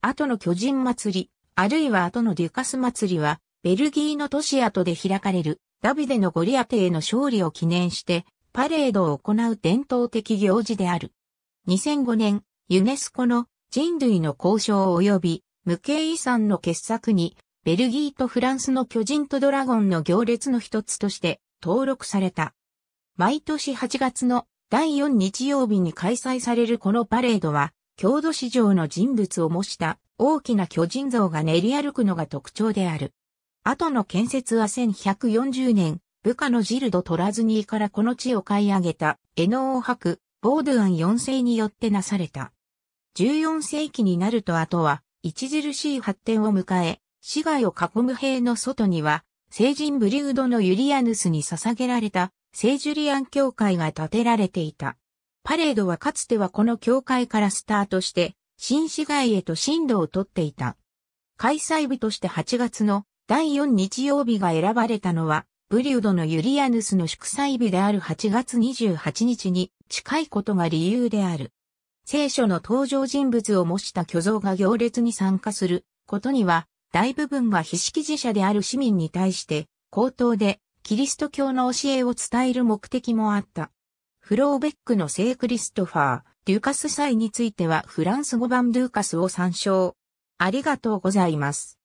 後の巨人祭り、あるいは後のデュカス祭りは、ベルギーの都市跡で開かれる、ダビデのゴリアテへの勝利を記念して、パレードを行う伝統的行事である。2005年、ユネスコの人類の交渉及び無形遺産の傑作に、ベルギーとフランスの巨人とドラゴンの行列の一つとして登録された。毎年8月の第4日曜日に開催されるこのパレードは、郷土史上の人物を模した大きな巨人像が練り歩くのが特徴である。後の建設は1140年、部下のジルド・トラズニーからこの地を買い上げた、エノ王伯、ボードゥアン4世によってなされた。14世紀になると後は、著しい発展を迎え、市街を囲む塀の外には、聖人ブリュードのユリアヌスに捧げられた、聖ジュリアン教会が建てられていた。パレードはかつてはこの教会からスタートして、新市街へと進路をとっていた。開催日として8月の第4日曜日が選ばれたのは、ブリュードのユリアヌスの祝祭日である8月28日に近いことが理由である。聖書の登場人物を模した巨像が行列に参加することには、大部分が非識字社である市民に対して、口頭でキリスト教の教えを伝える目的もあった。フローベックの聖クリストファー、デュカス祭についてはフランス語版デュカスを参照。ありがとうございます。